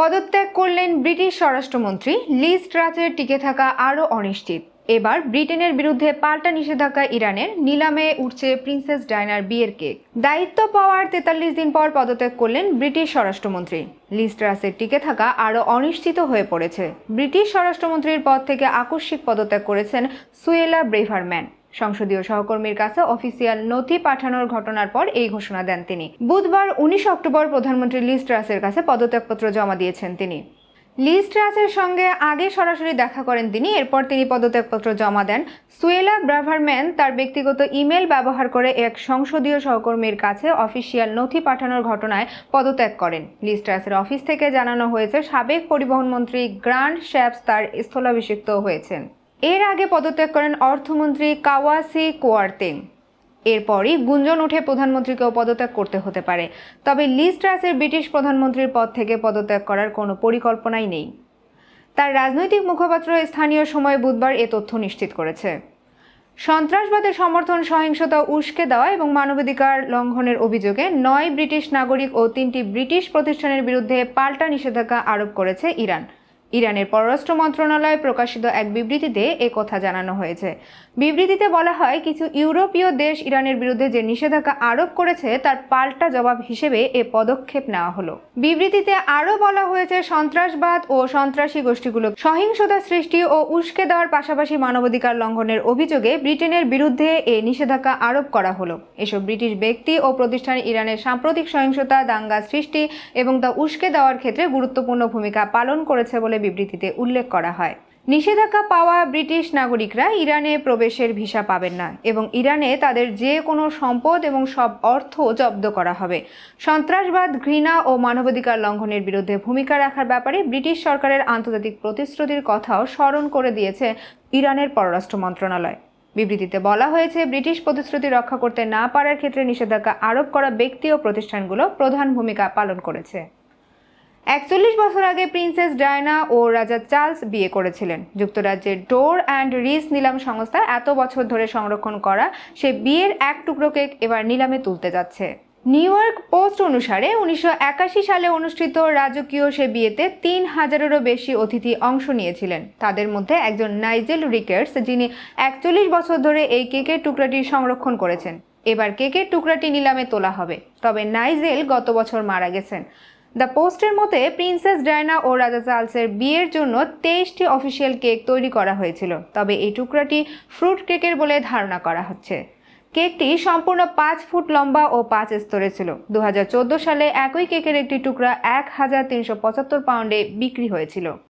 পদত্যাগ করলেন ব্রিটিশ স্বরাষ্ট্রমন্ত্রী লিজ ট্রাচের টিকে থাকা আরও অনিশ্চিত এবার ব্রিটেনের বিরুদ্ধে পাল্টা নিষেধাজ্ঞা ইরানের নিলামে উঠছে প্রিন্সেস ডায়নার বিয়ের কেক দায়িত্ব পাওয়ার তেতাল্লিশ দিন পর পদত্যাগ করলেন ব্রিটিশ স্বরাষ্ট্রমন্ত্রী লিস্ট্রাসের টিকে থাকা আরও অনিশ্চিত হয়ে পড়েছে ব্রিটিশ স্বরাষ্ট্রমন্ত্রীর পদ থেকে আকস্মিক পদত্যাগ করেছেন সুয়েলা ব্রেভারম্যান সংসদীয় সহকর্মীর কাছে অফিসিয়াল নথি পাঠানোর ঘটনার পর এই ঘোষণা দেন তিনি বুধবার উনিশ অক্টোবর প্রধানমন্ত্রী লিজ কাছে পদত্যাগপত্র জমা দিয়েছেন তিনি লিজ সঙ্গে আগে সরাসরি দেখা করেন তিনি এরপর তিনি পদত্যাগপত্র জমা দেন সুয়েলা ব্রাভারম্যান তার ব্যক্তিগত ইমেল ব্যবহার করে এক সংসদীয় সহকর্মীর কাছে অফিসিয়াল নথি পাঠানোর ঘটনায় পদত্যাগ করেন লিজ অফিস থেকে জানানো হয়েছে সাবেক পরিবহন মন্ত্রী গ্রান্ড শ্যাপস তার স্থলাভিষিক্ত হয়েছেন এর আগে পদত্যাগ করেন অর্থমন্ত্রী কাওয়াসি কোয়ার্তে এরপরই গুঞ্জন উঠে প্রধানমন্ত্রীকেও পদত্যাগ করতে হতে পারে তবে লিস্ট্রাসের ব্রিটিশ প্রধানমন্ত্রীর পদ থেকে পদত্যাগ করার কোনো পরিকল্পনাই নেই তার রাজনৈতিক মুখপাত্র স্থানীয় সময় বুধবার এ তথ্য নিশ্চিত করেছে সন্ত্রাসবাদের সমর্থন সহিংসতা উস্কে দেওয়া এবং মানবাধিকার লঙ্ঘনের অভিযোগে নয় ব্রিটিশ নাগরিক ও তিনটি ব্রিটিশ প্রতিষ্ঠানের বিরুদ্ধে পাল্টা নিষেধাজ্ঞা আরোপ করেছে ইরান ইরানের পররাষ্ট্র মন্ত্রণালয়ে প্রকাশিত এক বিবৃতিতে কথা জানানো হয়েছে বিবৃতিতে বলা হয় কিছু ইউরোপীয় দেশ ইরানের বিরুদ্ধে যে নিষেধাজ্ঞা আরোপ করেছে তার পাল্টা জবাব হিসেবে এ পদক্ষেপ নেওয়া হলো বিবৃতিতে আরও বলা হয়েছে সন্ত্রাসবাদ ও সন্ত্রাসী গোষ্ঠীগুলো সহিংসতা সৃষ্টি ও উস্কে দেওয়ার পাশাপাশি মানবাধিকার লঙ্ঘনের অভিযোগে ব্রিটেনের বিরুদ্ধে এ নিষেধাজ্ঞা আরোপ করা হলো এসব ব্রিটিশ ব্যক্তি ও প্রতিষ্ঠান ইরানের সাম্প্রতিক সহিংসতা দাঙ্গা সৃষ্টি এবং তা উস্কে দেওয়ার ক্ষেত্রে গুরুত্বপূর্ণ ভূমিকা পালন করেছে বলে বলে বিবৃতিতে উল্লেখ করা হয় নিষেধাজ্ঞা পাওয়া ব্রিটিশ নাগরিকরা ইরানে প্রবেশের ভিসা পাবেন না এবং ইরানে তাদের যে কোনো সম্পদ এবং সব অর্থ জব্দ করা হবে সন্ত্রাসবাদ ঘৃণা ও মানবাধিকার লঙ্ঘনের বিরুদ্ধে ভূমিকা রাখার ব্যাপারে ব্রিটিশ সরকারের আন্তর্জাতিক প্রতিশ্রুতির কথাও স্মরণ করে দিয়েছে ইরানের পররাষ্ট্র মন্ত্রণালয় বিবৃতিতে বলা হয়েছে ব্রিটিশ প্রতিশ্রুতি রক্ষা করতে না পারার ক্ষেত্রে নিষেধাজ্ঞা আরোপ করা ব্যক্তি ও প্রতিষ্ঠানগুলো প্রধান ভূমিকা পালন করেছে একচল্লিশ বছর আগে প্রিন্সেস ডায়না ও রাজা চার্লস বিয়ে করেছিলেন যুক্তরাজ্যের ডোর অ্যান্ড রিস নিলাম সংস্থা এত বছর ধরে সংরক্ষণ করা সে বিয়ের এক টুকরো কেক এবার নিলামে তুলতে যাচ্ছে নিউ ইয়র্ক পোস্ট অনুসারে উনিশশো সালে অনুষ্ঠিত রাজকীয় সে বিয়েতে তিন হাজারেরও বেশি অতিথি অংশ নিয়েছিলেন তাদের মধ্যে একজন নাইজেল রিকেটস যিনি একচল্লিশ বছর ধরে এই কেকের টুকরাটি সংরক্ষণ করেছেন এবার কেকের টুকরাটি নিলামে তোলা হবে তবে নাইজেল গত বছর মারা গেছেন দ্য পোস্টের মতে প্রিন্সেস ডায়না ও রাজা চার্লসের বিয়ের জন্য তেইশটি অফিসিয়াল কেক তৈরি করা হয়েছিল তবে এই টুকরাটি ফ্রুট কেকের বলে ধারণা করা হচ্ছে কেকটি সম্পূর্ণ পাঁচ ফুট লম্বা ও পাঁচ স্তরে ছিল দু সালে একই কেকের একটি টুকরা এক হাজার তিনশো পঁচাত্তর পাউন্ডে বিক্রি হয়েছিল